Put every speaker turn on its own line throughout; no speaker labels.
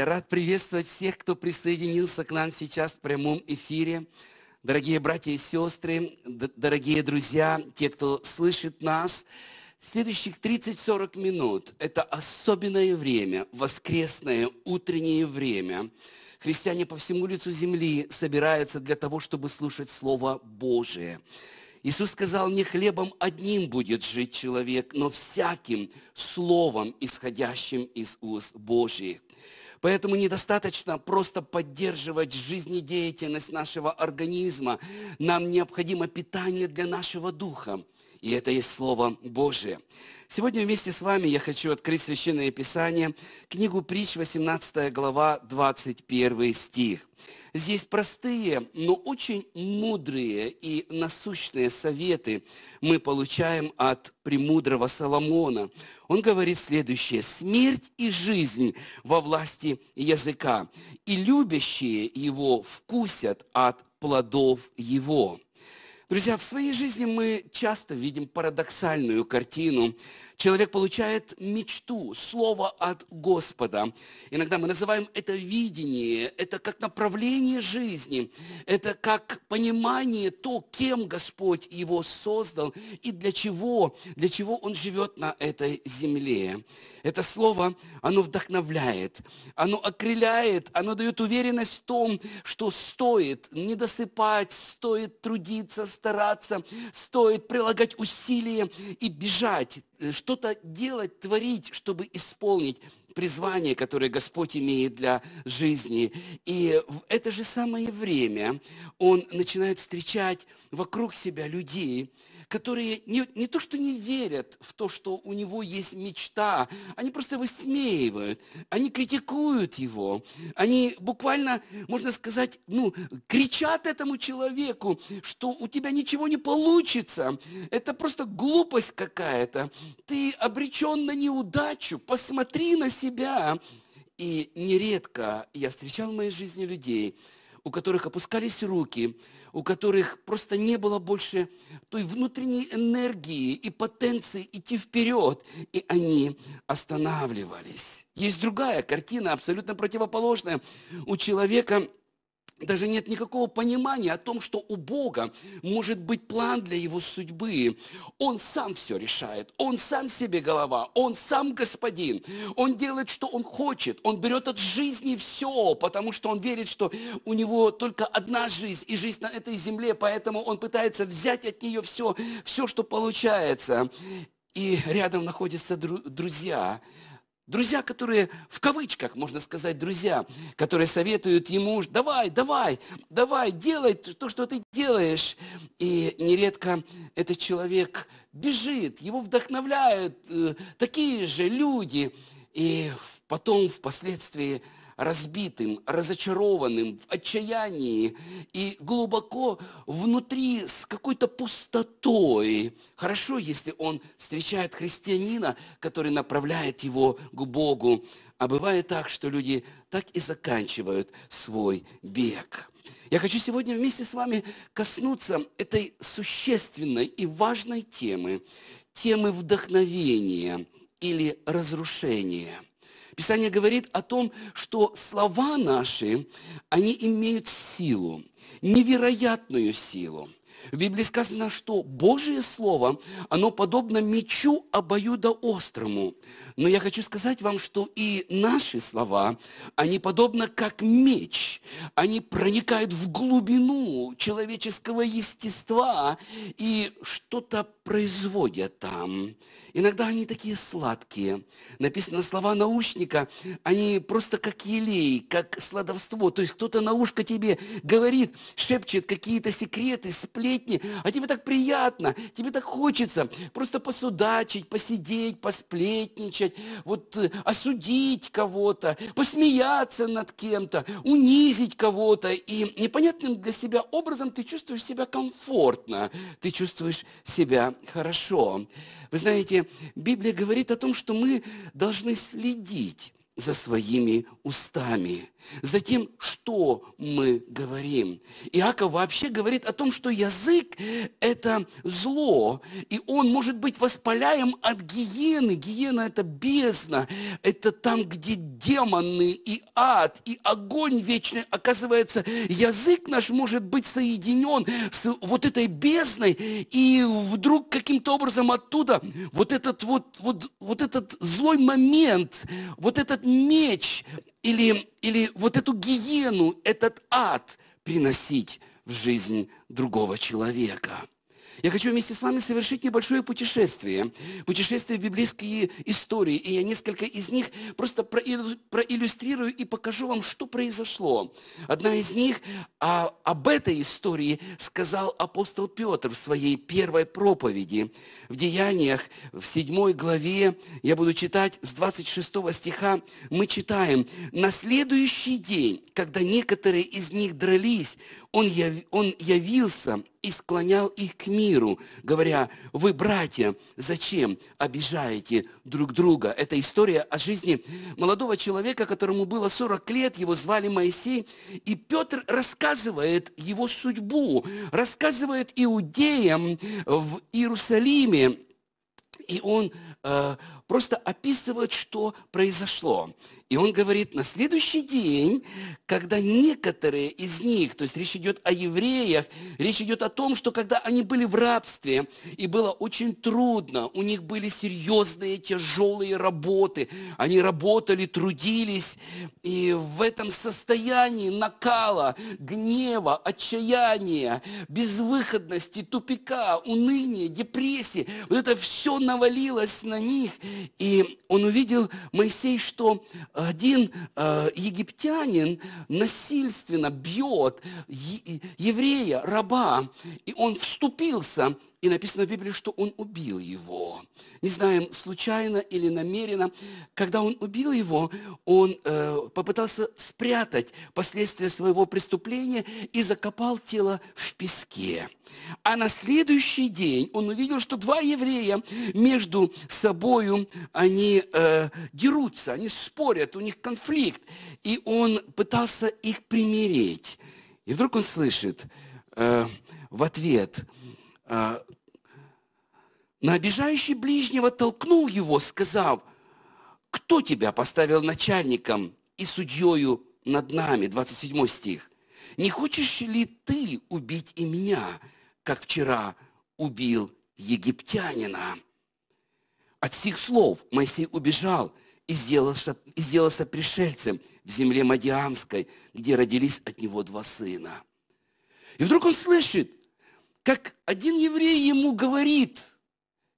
Я рад приветствовать всех, кто присоединился к нам сейчас в прямом эфире. Дорогие братья и сестры, дорогие друзья, те, кто слышит нас. Следующих 30-40 минут – это особенное время, воскресное утреннее время. Христиане по всему лицу земли собираются для того, чтобы слушать Слово Божие. Иисус сказал, не хлебом одним будет жить человек, но всяким словом, исходящим из уст Божьих. Поэтому недостаточно просто поддерживать жизнедеятельность нашего организма. Нам необходимо питание для нашего духа. И это есть Слово Божие. Сегодня вместе с вами я хочу открыть Священное Писание, книгу Притч, 18 глава, 21 стих. Здесь простые, но очень мудрые и насущные советы мы получаем от премудрого Соломона. Он говорит следующее. «Смерть и жизнь во власти языка, и любящие его вкусят от плодов его». Друзья, в своей жизни мы часто видим парадоксальную картину. Человек получает мечту, слово от Господа. Иногда мы называем это видение, это как направление жизни, это как понимание то, кем Господь его создал и для чего, для чего он живет на этой земле. Это слово, оно вдохновляет, оно окреляет, оно дает уверенность в том, что стоит не досыпать, стоит трудиться, стараться, стоит прилагать усилия и бежать, э, что-то делать, творить, чтобы исполнить призвание, которое Господь имеет для жизни. И в это же самое время он начинает встречать вокруг себя людей, которые не, не то что не верят в то, что у него есть мечта, они просто высмеивают, они критикуют его, они буквально, можно сказать, ну, кричат этому человеку, что у тебя ничего не получится, это просто глупость какая-то, ты обречен на неудачу, посмотри на себя. И нередко я встречал в моей жизни людей, у которых опускались руки, у которых просто не было больше той внутренней энергии и потенции идти вперед, и они останавливались. Есть другая картина, абсолютно противоположная. У человека – даже нет никакого понимания о том, что у Бога может быть план для его судьбы. Он сам все решает, он сам себе голова, он сам господин, он делает, что он хочет, он берет от жизни все, потому что он верит, что у него только одна жизнь и жизнь на этой земле, поэтому он пытается взять от нее все, все, что получается. И рядом находятся друзья, Друзья, которые в кавычках, можно сказать, друзья, которые советуют ему, давай, давай, давай, делай то, что ты делаешь. И нередко этот человек бежит, его вдохновляют э, такие же люди. И потом, впоследствии, разбитым, разочарованным, в отчаянии и глубоко внутри с какой-то пустотой. Хорошо, если он встречает христианина, который направляет его к Богу. А бывает так, что люди так и заканчивают свой бег. Я хочу сегодня вместе с вами коснуться этой существенной и важной темы, темы вдохновения или разрушения – Писание говорит о том, что слова наши, они имеют силу, невероятную силу. В Библии сказано, что Божие Слово, оно подобно мечу обоюдоострому. Но я хочу сказать вам, что и наши слова, они подобно как меч. Они проникают в глубину человеческого естества и что-то производят там. Иногда они такие сладкие. Написано слова наушника, они просто как елей, как сладовство. То есть кто-то на ушко тебе говорит, шепчет какие-то секреты, сплетни, а тебе так приятно, тебе так хочется просто посудачить, посидеть, посплетничать, вот э, осудить кого-то, посмеяться над кем-то, унизить кого-то. И непонятным для себя образом ты чувствуешь себя комфортно, ты чувствуешь себя хорошо. Вы знаете, Библия говорит о том, что мы должны следить за своими устами, затем что мы говорим. Иаков вообще говорит о том, что язык – это зло, и он может быть воспаляем от гиены. Гиена – это бездна, это там, где демоны и ад, и огонь вечный. Оказывается, язык наш может быть соединен с вот этой бездной, и вдруг каким-то образом оттуда вот этот вот, вот, вот этот злой момент, вот этот этот меч или, или вот эту гиену, этот ад приносить в жизнь другого человека. Я хочу вместе с вами совершить небольшое путешествие. Путешествие в библейские истории. И я несколько из них просто проиллюстрирую и покажу вам, что произошло. Одна из них а, об этой истории сказал апостол Петр в своей первой проповеди. В Деяниях, в 7 главе, я буду читать с 26 стиха, мы читаем, «На следующий день, когда некоторые из них дрались, он, яв... он явился и склонял их к миру, говоря, вы, братья, зачем обижаете друг друга? Это история о жизни молодого человека, которому было 40 лет, его звали Моисей, и Петр рассказывает его судьбу, рассказывает иудеям в Иерусалиме, и он э, просто описывает, что произошло. И он говорит, на следующий день, когда некоторые из них, то есть речь идет о евреях, речь идет о том, что когда они были в рабстве, и было очень трудно, у них были серьезные, тяжелые работы, они работали, трудились, и в этом состоянии накала, гнева, отчаяния, безвыходности, тупика, уныния, депрессии, вот это все навалилось на них, и он увидел, Моисей, что один э, египтянин насильственно бьет еврея, раба, и он вступился и написано в Библии, что он убил его. Не знаем, случайно или намеренно. Когда он убил его, он э, попытался спрятать последствия своего преступления и закопал тело в песке. А на следующий день он увидел, что два еврея между собою, они э, дерутся, они спорят, у них конфликт. И он пытался их примирить. И вдруг он слышит э, в ответ – а, на обижающий ближнего толкнул его, сказав, кто тебя поставил начальником и судьею над нами, 27 стих, не хочешь ли ты убить и меня, как вчера убил египтянина? От сих слов Моисей убежал и сделался, и сделался пришельцем в земле Мадиамской, где родились от него два сына. И вдруг он слышит, как один еврей ему говорит,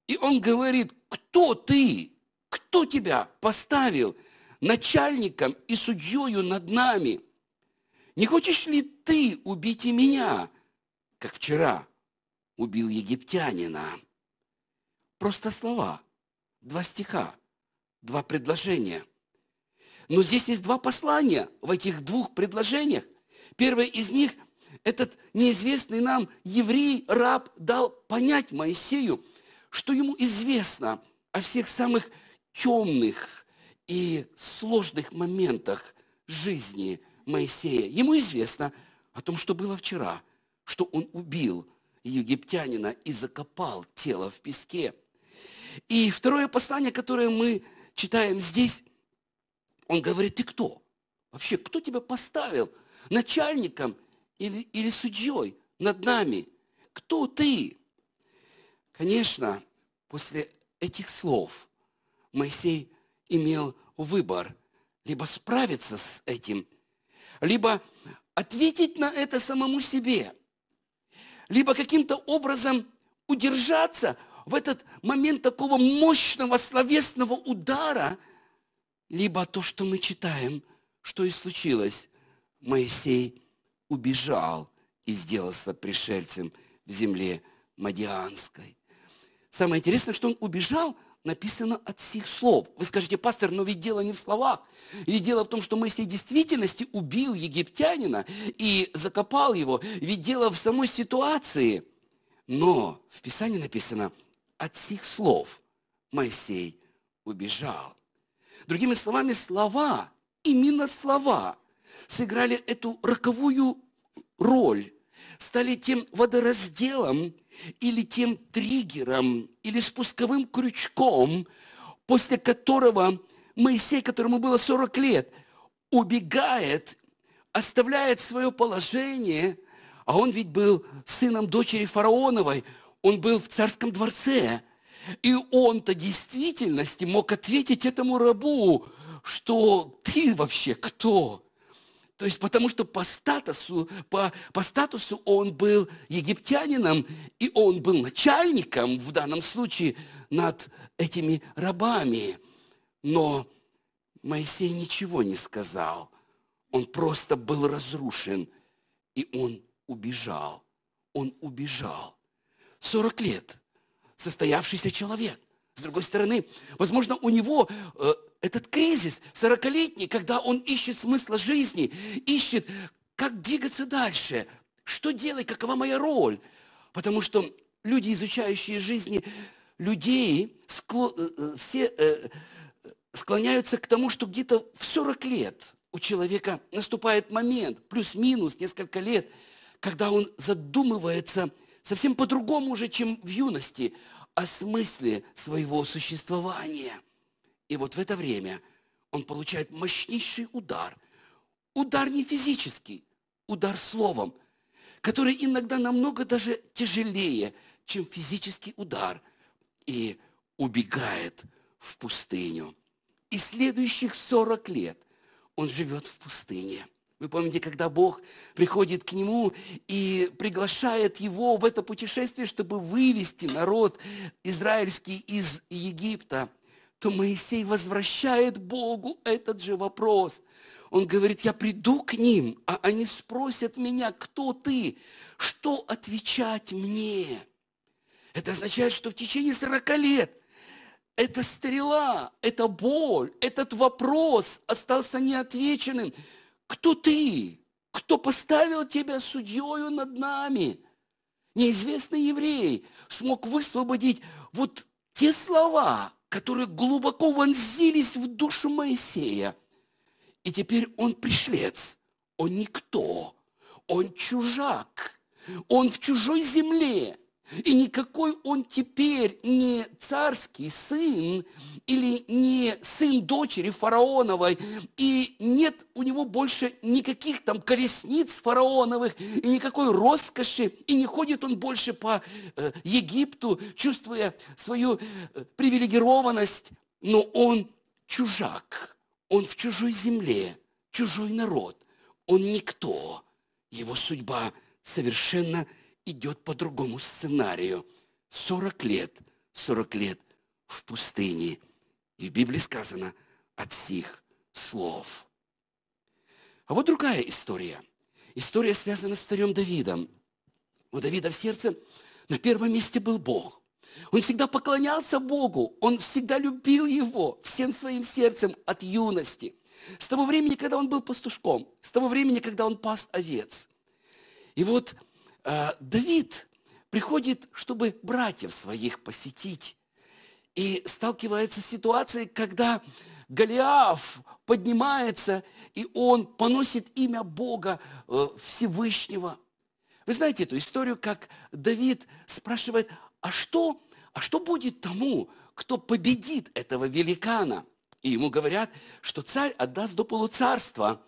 и он говорит, кто ты, кто тебя поставил начальником и судьею над нами? Не хочешь ли ты убить и меня, как вчера убил египтянина? Просто слова, два стиха, два предложения. Но здесь есть два послания в этих двух предложениях. Первое из них – этот неизвестный нам еврей, раб, дал понять Моисею, что ему известно о всех самых темных и сложных моментах жизни Моисея. Ему известно о том, что было вчера, что он убил египтянина и закопал тело в песке. И второе послание, которое мы читаем здесь, он говорит, ты кто? Вообще, кто тебя поставил начальником или, или судьей над нами? Кто ты? Конечно, после этих слов Моисей имел выбор либо справиться с этим, либо ответить на это самому себе, либо каким-то образом удержаться в этот момент такого мощного словесного удара, либо то, что мы читаем, что и случилось. Моисей убежал и сделался пришельцем в земле Мадианской. Самое интересное, что он убежал, написано от всех слов. Вы скажете, пастор, но ведь дело не в словах. Ведь дело в том, что Моисей в действительности убил египтянина и закопал его. Ведь дело в самой ситуации. Но в Писании написано, от всех слов Моисей убежал. Другими словами, слова, именно слова сыграли эту роковую роль, стали тем водоразделом или тем триггером, или спусковым крючком, после которого Моисей, которому было 40 лет, убегает, оставляет свое положение, а он ведь был сыном дочери фараоновой, он был в царском дворце, и он-то в действительности мог ответить этому рабу, что ты вообще кто? То есть потому что по статусу, по, по статусу он был египтянином, и он был начальником в данном случае над этими рабами. Но Моисей ничего не сказал. Он просто был разрушен, и он убежал. Он убежал. 40 лет состоявшийся человек. С другой стороны, возможно, у него э, этот кризис 40-летний, когда он ищет смысла жизни, ищет, как двигаться дальше, что делать, какова моя роль. Потому что люди, изучающие жизни людей, скло, э, э все э, склоняются к тому, что где-то в 40 лет у человека наступает момент, плюс-минус несколько лет, когда он задумывается совсем по-другому уже, чем в юности, о смысле своего существования. И вот в это время он получает мощнейший удар. Удар не физический, удар словом, который иногда намного даже тяжелее, чем физический удар, и убегает в пустыню. И следующих 40 лет он живет в пустыне – вы помните, когда Бог приходит к нему и приглашает его в это путешествие, чтобы вывести народ израильский из Египта, то Моисей возвращает Богу этот же вопрос. Он говорит, я приду к ним, а они спросят меня, кто ты, что отвечать мне. Это означает, что в течение 40 лет эта стрела, эта боль, этот вопрос остался неотвеченным – кто ты? Кто поставил тебя судьею над нами? Неизвестный еврей смог высвободить вот те слова, которые глубоко вонзились в душу Моисея. И теперь он пришлец, он никто, он чужак, он в чужой земле – и никакой он теперь не царский сын или не сын дочери фараоновой. И нет у него больше никаких там колесниц фараоновых и никакой роскоши. И не ходит он больше по э, Египту, чувствуя свою э, привилегированность. Но он чужак, он в чужой земле, чужой народ, он никто. Его судьба совершенно идет по другому сценарию. 40 лет, 40 лет в пустыне. И в Библии сказано от сих слов. А вот другая история. История связана с царем Давидом. У Давида в сердце на первом месте был Бог. Он всегда поклонялся Богу, он всегда любил его всем своим сердцем от юности. С того времени, когда он был пастушком, с того времени, когда он пас овец. И вот Э, Давид приходит, чтобы братьев своих посетить. И сталкивается с ситуацией, когда Голиаф поднимается, и он поносит имя Бога э, Всевышнего. Вы знаете эту историю, как Давид спрашивает, а что, а что будет тому, кто победит этого великана? И ему говорят, что царь отдаст до полуцарства,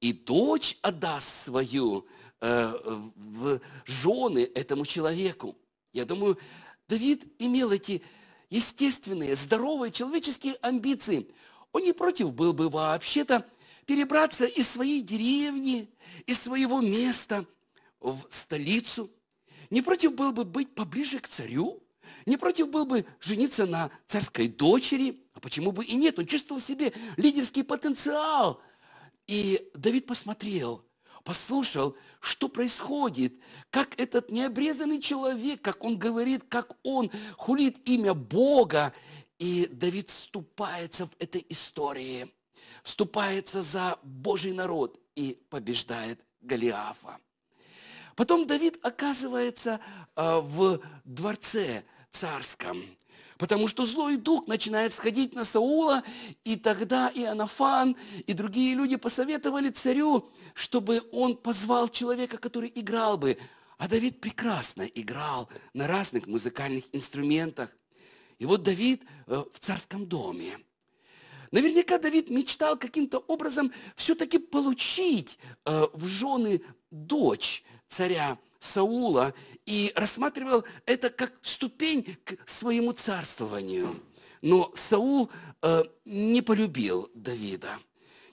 и дочь отдаст свою Э, в жены этому человеку. Я думаю, Давид имел эти естественные, здоровые человеческие амбиции. Он не против был бы вообще-то перебраться из своей деревни, из своего места в столицу. Не против был бы быть поближе к царю, не против был бы жениться на царской дочери, а почему бы и нет? Он чувствовал в себе лидерский потенциал. И Давид посмотрел – послушал, что происходит, как этот необрезанный человек, как он говорит, как он хулит имя Бога. И Давид вступается в этой истории, вступается за Божий народ и побеждает Голиафа. Потом Давид оказывается а, в дворце царском. Потому что злой дух начинает сходить на Саула, и тогда Иоаннафан и другие люди посоветовали царю, чтобы он позвал человека, который играл бы. А Давид прекрасно играл на разных музыкальных инструментах. И вот Давид э, в царском доме. Наверняка Давид мечтал каким-то образом все-таки получить э, в жены дочь царя Саула и рассматривал это как ступень к своему царствованию. Но Саул э, не полюбил Давида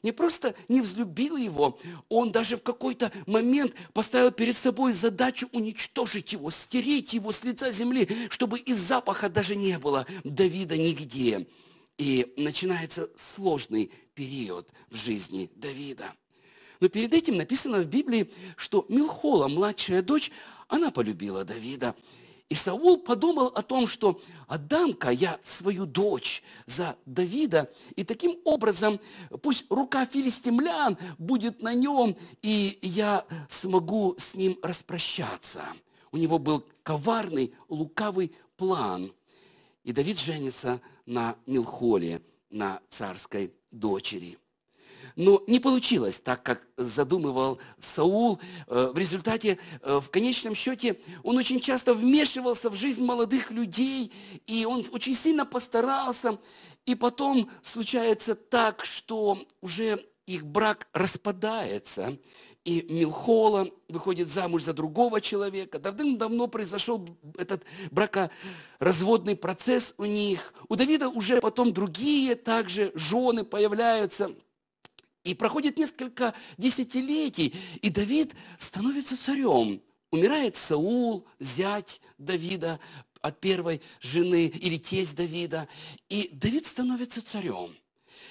не просто не взлюбил его, он даже в какой-то момент поставил перед собой задачу уничтожить его, стереть его с лица земли, чтобы из запаха даже не было Давида нигде. И начинается сложный период в жизни Давида. Но перед этим написано в Библии, что Милхола, младшая дочь, она полюбила Давида. И Саул подумал о том, что отдам-ка я свою дочь за Давида, и таким образом пусть рука филистимлян будет на нем, и я смогу с ним распрощаться. У него был коварный, лукавый план. И Давид женится на Милхоле, на царской дочери. Но не получилось так, как задумывал Саул. Э, в результате, э, в конечном счете, он очень часто вмешивался в жизнь молодых людей, и он очень сильно постарался. И потом случается так, что уже их брак распадается, и Милхола выходит замуж за другого человека. Давным-давно произошел этот бракоразводный процесс у них. У Давида уже потом другие также жены появляются – и проходит несколько десятилетий, и Давид становится царем. Умирает Саул, зять Давида от первой жены или тесть Давида. И Давид становится царем.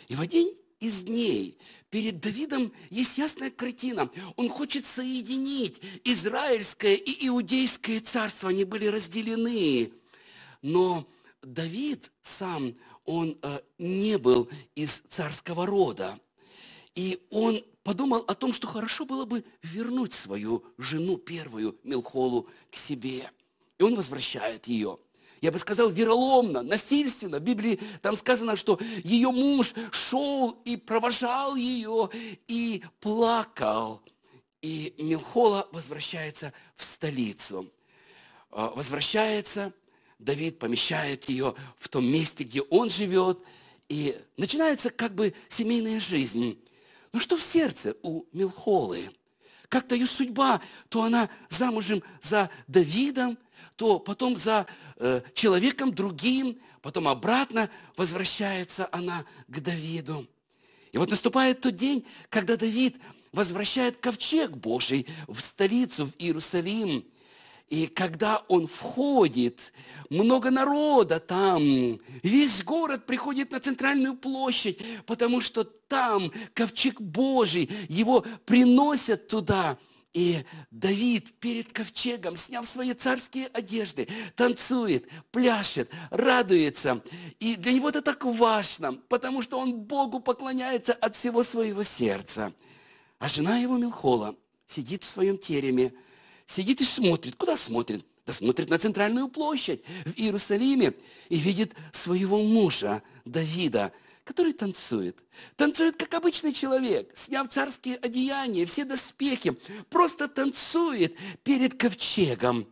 И в один из дней перед Давидом есть ясная картина. Он хочет соединить израильское и иудейское царство. Они были разделены. Но Давид сам, он э, не был из царского рода. И он подумал о том, что хорошо было бы вернуть свою жену первую, Милхолу, к себе. И он возвращает ее. Я бы сказал, вероломно, насильственно. В Библии там сказано, что ее муж шел и провожал ее, и плакал. И Милхола возвращается в столицу. А, возвращается, Давид помещает ее в том месте, где он живет, и начинается как бы семейная жизнь. Ну что в сердце у Милхолы? Как-то ее судьба, то она замужем за Давидом, то потом за э, человеком другим, потом обратно возвращается она к Давиду. И вот наступает тот день, когда Давид возвращает ковчег Божий в столицу, в Иерусалим. И когда он входит, много народа там, весь город приходит на центральную площадь, потому что там ковчег Божий, его приносят туда. И Давид перед ковчегом, сняв свои царские одежды, танцует, пляшет, радуется. И для него это так важно, потому что он Богу поклоняется от всего своего сердца. А жена его Милхола сидит в своем тереме, сидит и смотрит. Куда смотрит? Да смотрит на центральную площадь в Иерусалиме и видит своего мужа Давида, который танцует. Танцует, как обычный человек, сняв царские одеяния, все доспехи, просто танцует перед ковчегом.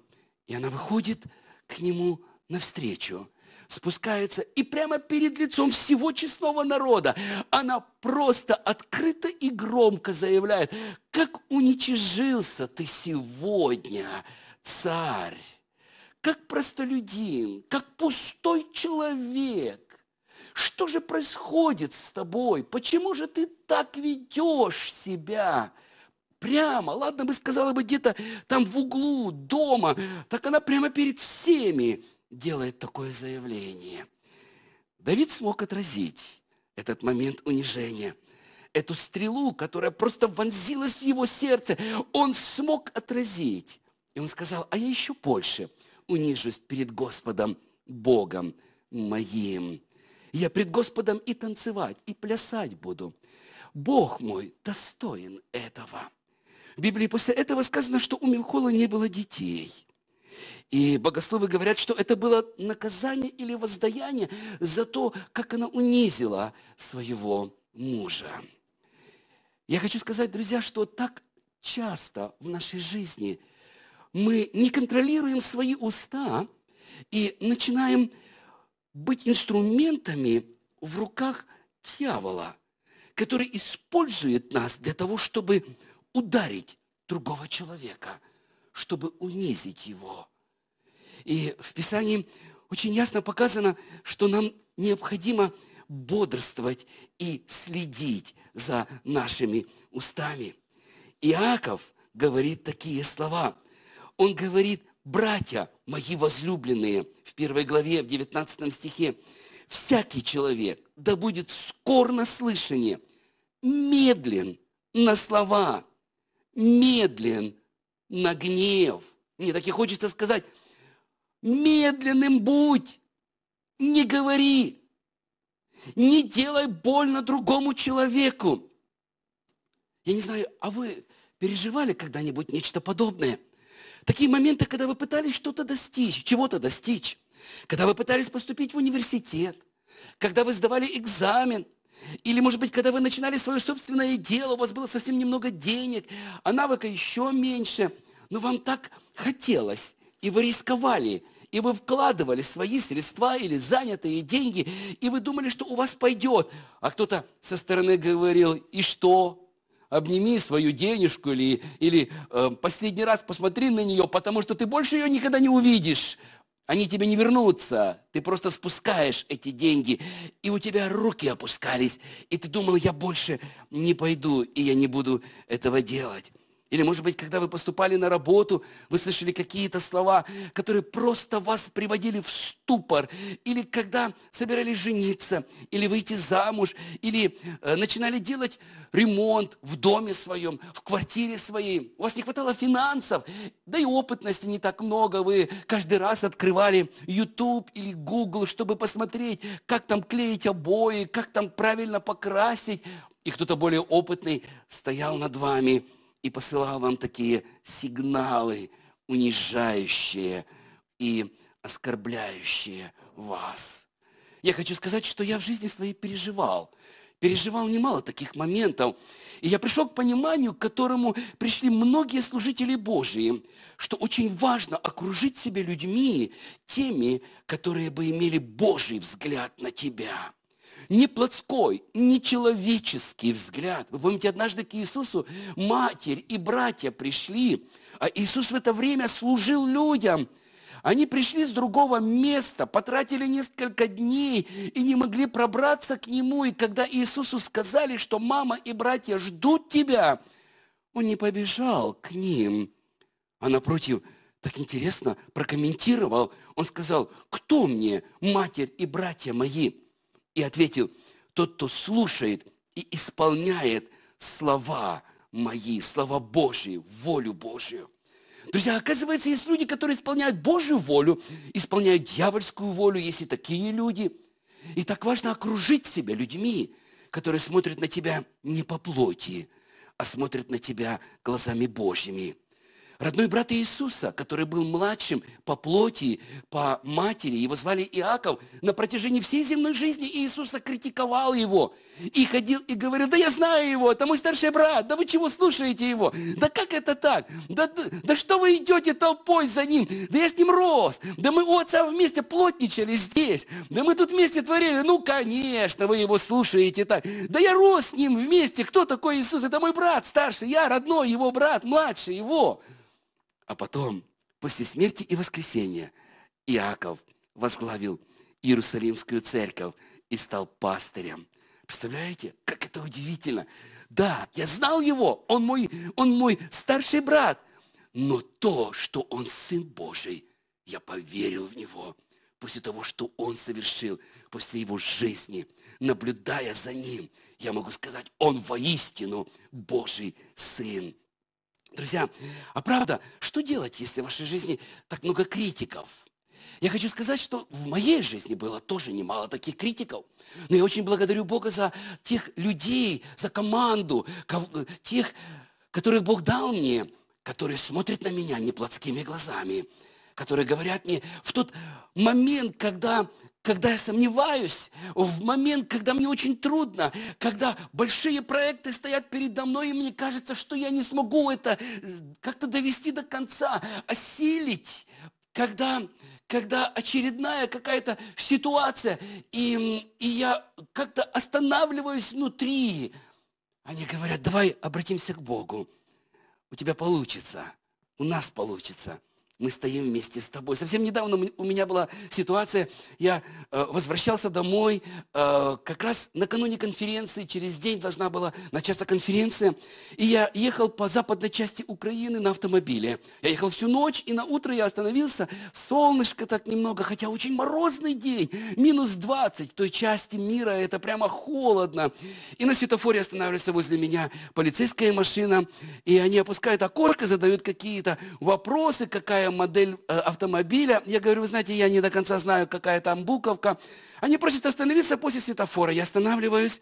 И она выходит к нему навстречу спускается, и прямо перед лицом всего честного народа она просто открыто и громко заявляет, как уничижился ты сегодня, царь, как простолюдин, как пустой человек. Что же происходит с тобой? Почему же ты так ведешь себя? Прямо, ладно бы сказала бы где-то там в углу дома, так она прямо перед всеми делает такое заявление. Давид смог отразить этот момент унижения. Эту стрелу, которая просто вонзилась в его сердце, он смог отразить. И он сказал, а я еще больше унижусь перед Господом, Богом моим. Я пред Господом и танцевать, и плясать буду. Бог мой достоин этого. В Библии после этого сказано, что у Милхола не было детей – и богословы говорят, что это было наказание или воздаяние за то, как она унизила своего мужа. Я хочу сказать, друзья, что так часто в нашей жизни мы не контролируем свои уста и начинаем быть инструментами в руках дьявола, который использует нас для того, чтобы ударить другого человека, чтобы унизить его. И в Писании очень ясно показано, что нам необходимо бодрствовать и следить за нашими устами. Иаков говорит такие слова. Он говорит, братья мои возлюбленные, в первой главе, в 19 стихе, всякий человек, да будет скор на слышание, медлен на слова, медлен на гнев. Мне так и хочется сказать, Медленным будь, не говори, не делай больно другому человеку. Я не знаю, а вы переживали когда-нибудь нечто подобное? Такие моменты, когда вы пытались что-то достичь, чего-то достичь, когда вы пытались поступить в университет, когда вы сдавали экзамен, или, может быть, когда вы начинали свое собственное дело, у вас было совсем немного денег, а навыка еще меньше, но вам так хотелось и вы рисковали, и вы вкладывали свои средства или занятые деньги, и вы думали, что у вас пойдет. А кто-то со стороны говорил, и что? Обними свою денежку или, или э, последний раз посмотри на нее, потому что ты больше ее никогда не увидишь. Они тебе не вернутся. Ты просто спускаешь эти деньги. И у тебя руки опускались. И ты думал, я больше не пойду, и я не буду этого делать. Или, может быть, когда вы поступали на работу, вы слышали какие-то слова, которые просто вас приводили в ступор. Или когда собирались жениться, или выйти замуж, или э, начинали делать ремонт в доме своем, в квартире своей. У вас не хватало финансов, да и опытности не так много. Вы каждый раз открывали YouTube или Google, чтобы посмотреть, как там клеить обои, как там правильно покрасить. И кто-то более опытный стоял над вами – и посылал вам такие сигналы, унижающие и оскорбляющие вас. Я хочу сказать, что я в жизни своей переживал. Переживал немало таких моментов. И я пришел к пониманию, к которому пришли многие служители Божии, что очень важно окружить себя людьми, теми, которые бы имели Божий взгляд на тебя не плотской, не человеческий взгляд. Вы помните, однажды к Иисусу матерь и братья пришли, а Иисус в это время служил людям. Они пришли с другого места, потратили несколько дней и не могли пробраться к Нему. И когда Иисусу сказали, что мама и братья ждут тебя, Он не побежал к ним, а напротив – так интересно прокомментировал. Он сказал, кто мне, матерь и братья мои? и ответил, тот, кто слушает и исполняет слова мои, слова Божьи, волю Божью. Друзья, оказывается, есть люди, которые исполняют Божью волю, исполняют дьявольскую волю, если такие люди. И так важно окружить себя людьми, которые смотрят на тебя не по плоти, а смотрят на тебя глазами Божьими родной брат Иисуса, который был младшим по плоти, по матери, его звали Иаков, на протяжении всей земной жизни Иисуса критиковал его и ходил и говорил, да я знаю его, это мой старший брат, да вы чего слушаете его, да как это так, да, да, да что вы идете толпой за ним, да я с ним рос, да мы у отца вместе плотничали здесь, да мы тут вместе творили, ну конечно, вы его слушаете так, да я рос с ним вместе, кто такой Иисус, это мой брат старший, я родной его брат, младший его. А потом, после смерти и воскресения, Иаков возглавил Иерусалимскую церковь и стал пастырем. Представляете, как это удивительно. Да, я знал его, он мой, он мой старший брат. Но то, что он Сын Божий, я поверил в него после того, что он совершил, после его жизни, наблюдая за ним, я могу сказать, он воистину Божий Сын. Друзья, а правда, что делать, если в вашей жизни так много критиков? Я хочу сказать, что в моей жизни было тоже немало таких критиков. Но я очень благодарю Бога за тех людей, за команду, тех, которых Бог дал мне, которые смотрят на меня не плотскими глазами, которые говорят мне в тот момент, когда когда я сомневаюсь, в момент, когда мне очень трудно, когда большие проекты стоят передо мной, и мне кажется, что я не смогу это э, как-то довести до конца, осилить, когда, когда очередная какая-то ситуация, и, и я как-то останавливаюсь внутри. Они говорят, давай обратимся к Богу. У тебя получится, у нас получится – мы стоим вместе с тобой. Совсем недавно у меня была ситуация, я э, возвращался домой, э, как раз накануне конференции, через день должна была начаться конференция, и я ехал по западной части Украины на автомобиле. Я ехал всю ночь, и на утро я остановился, солнышко так немного, хотя очень морозный день, минус 20, в той части мира это прямо холодно. И на светофоре останавливается возле меня полицейская машина, и они опускают окорка, задают какие-то вопросы, какая модель э, автомобиля. Я говорю, вы знаете, я не до конца знаю, какая там буковка. Они просят остановиться после светофора. Я останавливаюсь.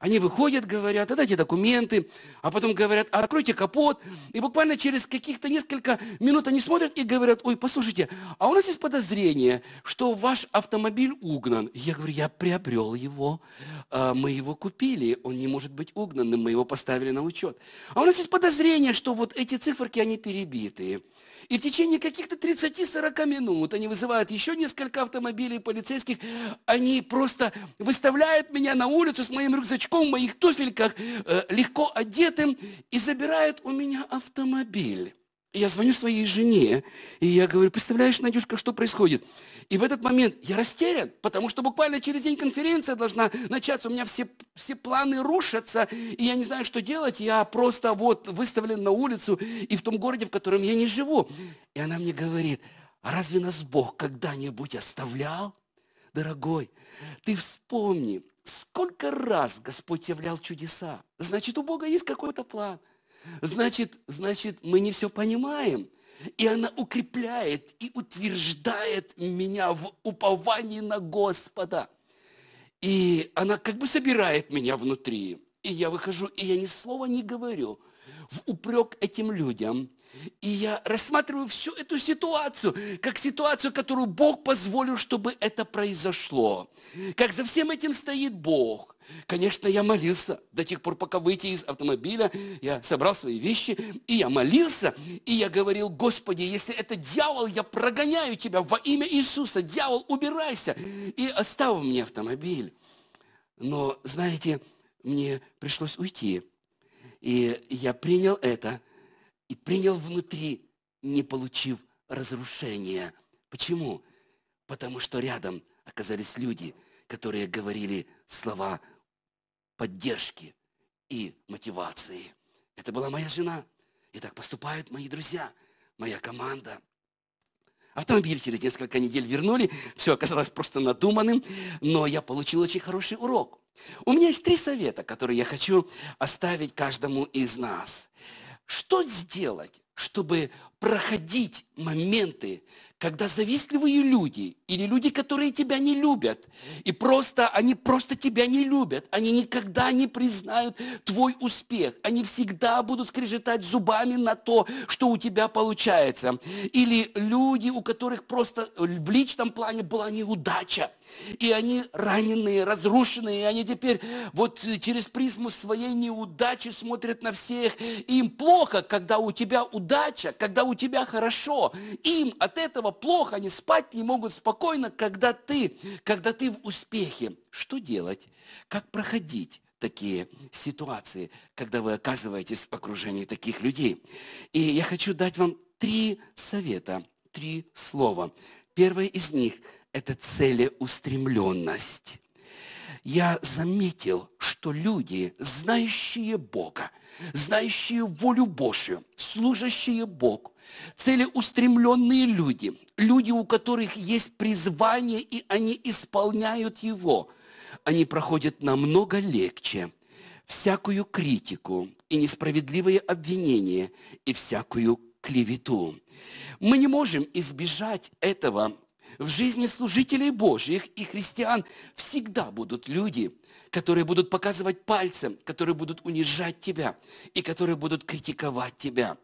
Они выходят, говорят, отдайте документы, а потом говорят, откройте капот. И буквально через каких-то несколько минут они смотрят и говорят, ой, послушайте, а у нас есть подозрение, что ваш автомобиль угнан. Я говорю, я приобрел его, э, мы его купили, он не может быть угнанным, мы его поставили на учет. А у нас есть подозрение, что вот эти циферки, они перебитые. И в течение каких-то 30-40 минут они вызывают еще несколько автомобилей полицейских. Они просто выставляют меня на улицу с моим рюкзачком, в моих туфельках, э, легко одетым, и забирают у меня автомобиль. Я звоню своей жене, и я говорю, представляешь, Надюшка, что происходит? И в этот момент я растерян, потому что буквально через день конференция должна начаться, у меня все, все планы рушатся, и я не знаю, что делать, я просто вот выставлен на улицу и в том городе, в котором я не живу. И она мне говорит, а разве нас Бог когда-нибудь оставлял? Дорогой, ты вспомни, сколько раз Господь являл чудеса. Значит, у Бога есть какой-то план – значит, значит, мы не все понимаем. И она укрепляет и утверждает меня в уповании на Господа. И она как бы собирает меня внутри. И я выхожу, и я ни слова не говорю в упрек этим людям, и я рассматриваю всю эту ситуацию, как ситуацию, которую Бог позволил, чтобы это произошло. Как за всем этим стоит Бог. Конечно, я молился до тех пор, пока выйти из автомобиля. Я собрал свои вещи, и я молился, и я говорил, Господи, если это дьявол, я прогоняю тебя во имя Иисуса. Дьявол, убирайся и оставь мне автомобиль. Но, знаете, мне пришлось уйти. И я принял это – и принял внутри, не получив разрушения. Почему? Потому что рядом оказались люди, которые говорили слова поддержки и мотивации. Это была моя жена. И так поступают мои друзья, моя команда. Автомобиль через несколько недель вернули. Все оказалось просто надуманным, но я получил очень хороший урок. У меня есть три совета, которые я хочу оставить каждому из нас. Что сделать, чтобы проходить моменты когда завистливые люди или люди, которые тебя не любят, и просто они просто тебя не любят, они никогда не признают твой успех, они всегда будут скрежетать зубами на то, что у тебя получается. Или люди, у которых просто в личном плане была неудача, и они раненые, разрушенные, и они теперь вот через призму своей неудачи смотрят на всех, и им плохо, когда у тебя удача, когда у тебя хорошо, им от этого прямо плохо, они спать не могут спокойно, когда ты, когда ты в успехе. Что делать? Как проходить? такие ситуации, когда вы оказываетесь в окружении таких людей. И я хочу дать вам три совета, три слова. Первое из них – это целеустремленность я заметил, что люди, знающие Бога, знающие волю Божью, служащие Богу, целеустремленные люди, люди, у которых есть призвание, и они исполняют его, они проходят намного легче всякую критику и несправедливые обвинения и всякую клевету. Мы не можем избежать этого в жизни служителей Божьих и христиан всегда будут люди, которые будут показывать пальцем, которые будут унижать тебя и которые будут критиковать тебя.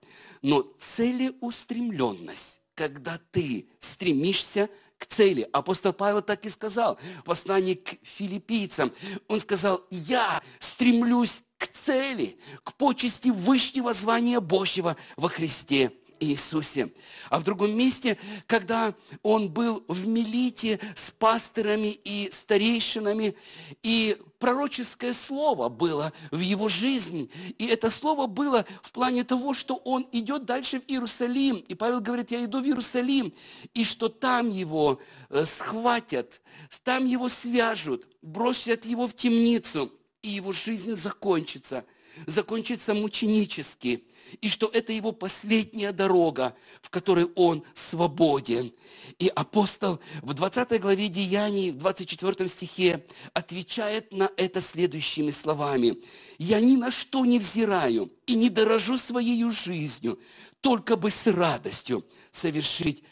Но целеустремленность, когда ты стремишься к цели. Апостол Павел так и сказал в послании к филиппийцам. Он сказал, я стремлюсь к цели, к почести высшего звания Божьего во Христе Иисусе. А в другом месте, когда он был в Милите с пасторами и старейшинами, и пророческое слово было в его жизни. И это слово было в плане того, что он идет дальше в Иерусалим. И Павел говорит, я иду в Иерусалим. И что там его э, схватят, там его свяжут, бросят его в темницу, и его жизнь закончится – закончится мученически, и что это его последняя дорога, в которой он свободен. И апостол в 20 главе Деяний, в 24 стихе, отвечает на это следующими словами. «Я ни на что не взираю и не дорожу своей жизнью, только бы с радостью совершить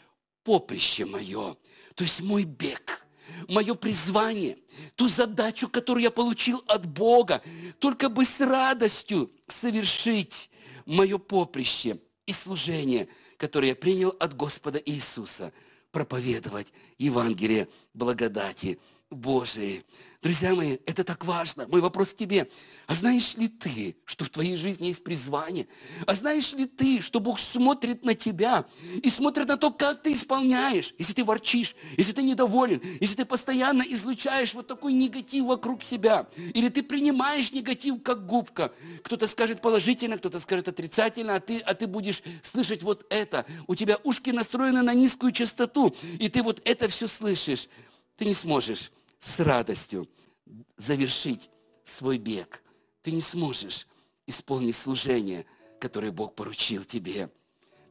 поприще мое». То есть мой бег – мое призвание, ту задачу, которую я получил от Бога, только бы с радостью совершить мое поприще и служение, которое я принял от Господа Иисуса, проповедовать Евангелие благодати – Божьей. Друзья мои, это так важно. Мой вопрос к тебе. А знаешь ли ты, что в твоей жизни есть призвание? А знаешь ли ты, что Бог смотрит на тебя и смотрит на то, как ты исполняешь, если ты ворчишь, если ты недоволен, если ты постоянно излучаешь вот такой негатив вокруг себя, или ты принимаешь негатив как губка. Кто-то скажет положительно, кто-то скажет отрицательно, а ты, а ты будешь слышать вот это. У тебя ушки настроены на низкую частоту, и ты вот это все слышишь. Ты не сможешь с радостью завершить свой бег. Ты не сможешь исполнить служение, которое Бог поручил тебе.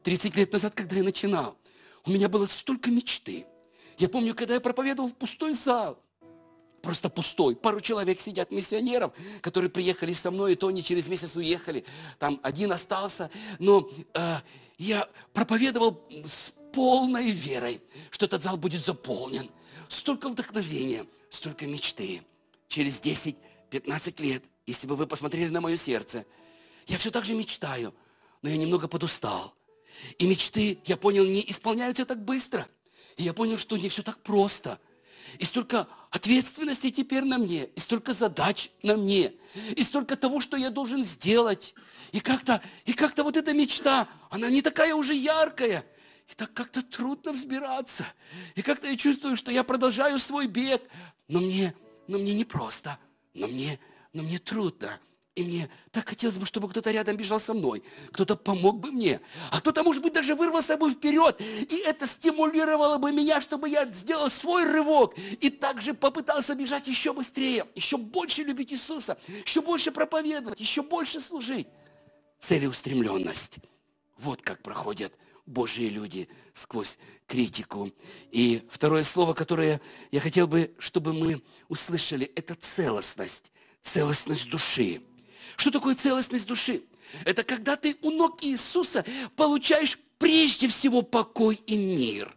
30 лет назад, когда я начинал, у меня было столько мечты. Я помню, когда я проповедовал в пустой зал, просто пустой. Пару человек сидят, миссионеров, которые приехали со мной, и то они через месяц уехали. Там один остался. Но э, я проповедовал с полной верой, что этот зал будет заполнен столько вдохновения, столько мечты. Через 10-15 лет, если бы вы посмотрели на мое сердце, я все так же мечтаю, но я немного подустал. И мечты, я понял, не исполняются так быстро. И я понял, что не все так просто. И столько ответственности теперь на мне, и столько задач на мне, и столько того, что я должен сделать. И как-то, и как-то вот эта мечта, она не такая уже яркая. И так как-то трудно взбираться. И как-то я чувствую, что я продолжаю свой бег. Но мне, но мне непросто. Но мне, но мне трудно. И мне так хотелось бы, чтобы кто-то рядом бежал со мной, кто-то помог бы мне, а кто-то, может быть, даже вырвался бы вперед, и это стимулировало бы меня, чтобы я сделал свой рывок и также попытался бежать еще быстрее, еще больше любить Иисуса, еще больше проповедовать, еще больше служить. Целеустремленность. Вот как проходят Божьи люди сквозь критику. И второе слово, которое я хотел бы, чтобы мы услышали, это целостность, целостность души. Что такое целостность души? Это когда ты у ног Иисуса получаешь прежде всего покой и мир.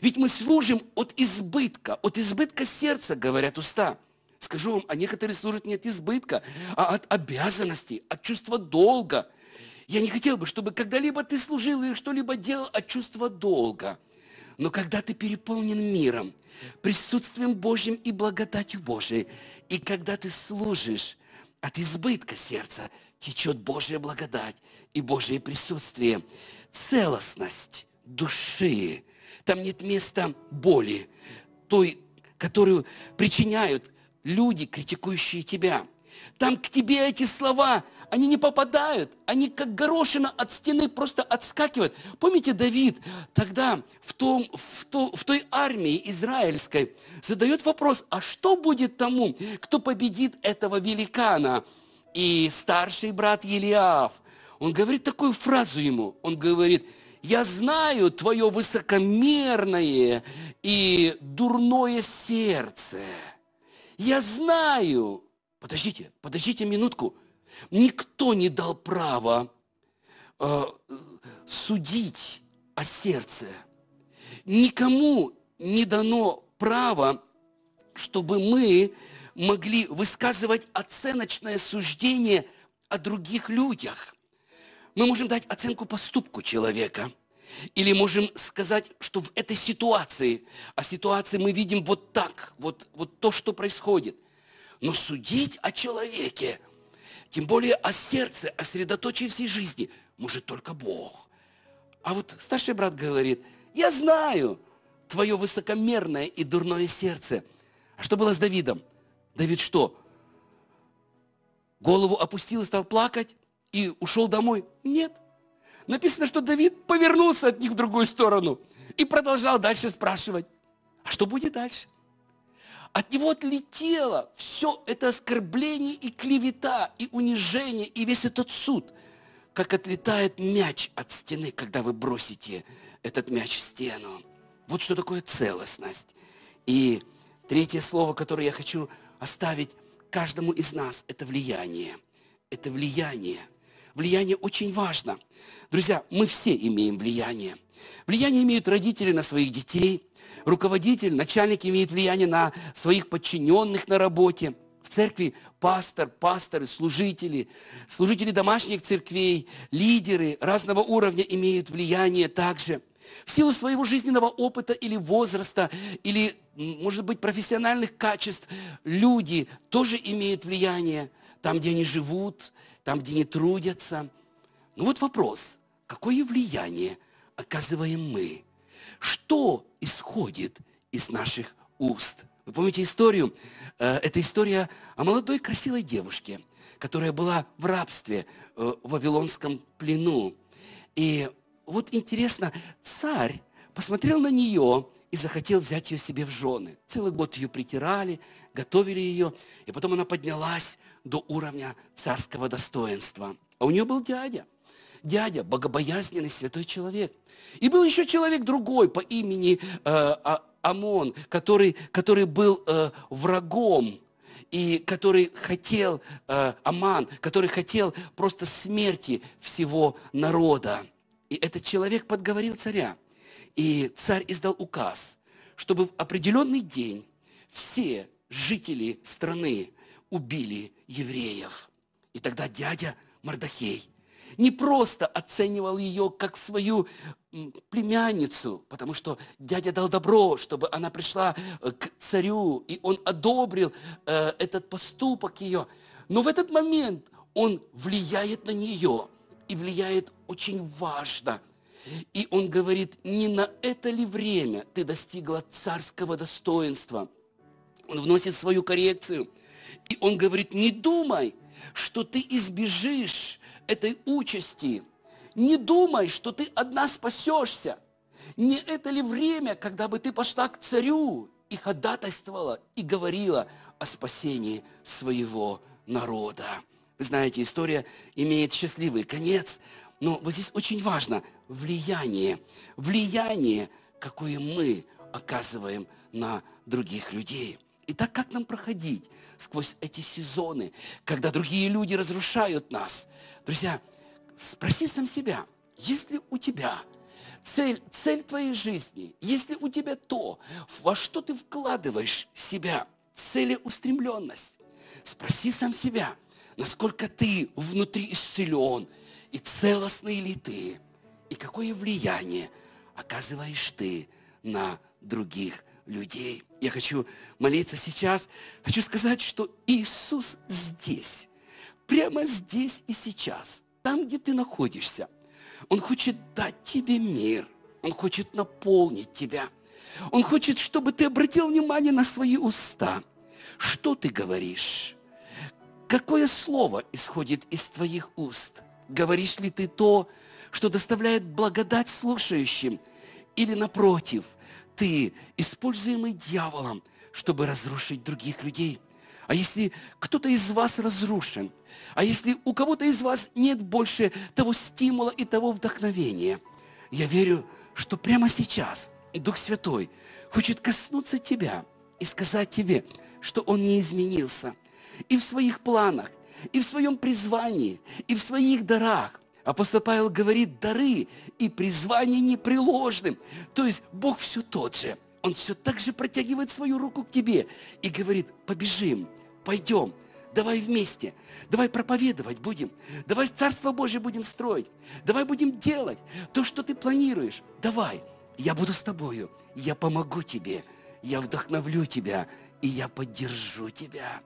Ведь мы служим от избытка, от избытка сердца, говорят уста. Скажу вам, а некоторые служат не от избытка, а от обязанностей, от чувства долга – я не хотел бы, чтобы когда-либо ты служил или что-либо делал от чувства долга. Но когда ты переполнен миром, присутствием Божьим и благодатью Божией, и когда ты служишь от избытка сердца, течет Божья благодать и Божье присутствие, целостность души. Там нет места боли, той, которую причиняют люди, критикующие тебя – там к тебе эти слова, они не попадают, они как горошина от стены просто отскакивают. Помните, Давид тогда в, том, в, то, в той армии израильской задает вопрос, а что будет тому, кто победит этого великана? И старший брат Елиаф, он говорит такую фразу ему, он говорит, я знаю твое высокомерное и дурное сердце. Я знаю, Подождите, подождите минутку. Никто не дал права э, судить о сердце. Никому не дано право, чтобы мы могли высказывать оценочное суждение о других людях. Мы можем дать оценку поступку человека – или можем сказать, что в этой ситуации, а ситуации мы видим вот так, вот, вот то, что происходит – но судить о человеке, тем более о сердце, о средоточии всей жизни, может только Бог. А вот старший брат говорит, я знаю твое высокомерное и дурное сердце. А что было с Давидом? Давид что? Голову опустил и стал плакать и ушел домой? Нет. Написано, что Давид повернулся от них в другую сторону и продолжал дальше спрашивать, а что будет дальше? От него отлетело все это оскорбление и клевета, и унижение, и весь этот суд, как отлетает мяч от стены, когда вы бросите этот мяч в стену. Вот что такое целостность. И третье слово, которое я хочу оставить каждому из нас, это влияние. Это влияние. Влияние очень важно. Друзья, мы все имеем влияние. Влияние имеют родители на своих детей – руководитель, начальник имеет влияние на своих подчиненных на работе. В церкви пастор, пасторы, служители, служители домашних церквей, лидеры разного уровня имеют влияние также. В силу своего жизненного опыта или возраста, или, может быть, профессиональных качеств, люди тоже имеют влияние там, где они живут, там, где они трудятся. Ну вот вопрос, какое влияние оказываем мы что исходит из наших уст. Вы помните историю? Э, это история о молодой красивой девушке, которая была в рабстве э, в Вавилонском плену. И вот интересно, царь посмотрел на нее и захотел взять ее себе в жены. Целый год ее притирали, готовили ее, и потом она поднялась до уровня царского достоинства. А у нее был дядя дядя, богобоязненный святой человек. И был еще человек другой по имени э, Амон, который, который был э, врагом и который хотел, э, Аман, который хотел просто смерти всего народа. И этот человек подговорил царя. И царь издал указ, чтобы в определенный день все жители страны убили евреев. И тогда дядя Мордахей не просто оценивал ее как свою племянницу, потому что дядя дал добро, чтобы она пришла э, к царю, и он одобрил э, этот поступок ее. Но в этот момент он влияет на нее, и влияет очень важно. И он говорит, не на это ли время ты достигла царского достоинства? Он вносит свою коррекцию. И он говорит, не думай, что ты избежишь этой участи. Не думай, что ты одна спасешься. Не это ли время, когда бы ты пошла к царю и ходатайствовала, и говорила о спасении своего народа? Вы знаете, история имеет счастливый конец, но вот здесь очень важно влияние. Влияние, какое мы оказываем на других людей. Итак, как нам проходить сквозь эти сезоны, когда другие люди разрушают нас? Друзья, спроси сам себя, есть ли у тебя цель, цель твоей жизни, есть ли у тебя то, во что ты вкладываешь себя, целеустремленность? Спроси сам себя, насколько ты внутри исцелен, и целостный ли ты, и какое влияние оказываешь ты на других людей. Я хочу молиться сейчас. Хочу сказать, что Иисус здесь. Прямо здесь и сейчас. Там, где ты находишься. Он хочет дать тебе мир. Он хочет наполнить тебя. Он хочет, чтобы ты обратил внимание на свои уста. Что ты говоришь? Какое слово исходит из твоих уст? Говоришь ли ты то, что доставляет благодать слушающим? Или напротив – святые, используемые дьяволом, чтобы разрушить других людей. А если кто-то из вас разрушен, а если у кого-то из вас нет больше того стимула и того вдохновения, я верю, что прямо сейчас Дух Святой хочет коснуться тебя и сказать тебе, что Он не изменился. И в своих планах, и в своем призвании, и в своих дарах, Апостол Павел говорит дары и призвание непреложным. То есть Бог все тот же. Он все так же протягивает свою руку к тебе и говорит, побежим, пойдем, давай вместе, давай проповедовать будем, давай Царство Божье будем строить, давай будем делать то, что ты планируешь, давай, я буду с тобою, я помогу тебе, я вдохновлю тебя, и я поддержу тебя.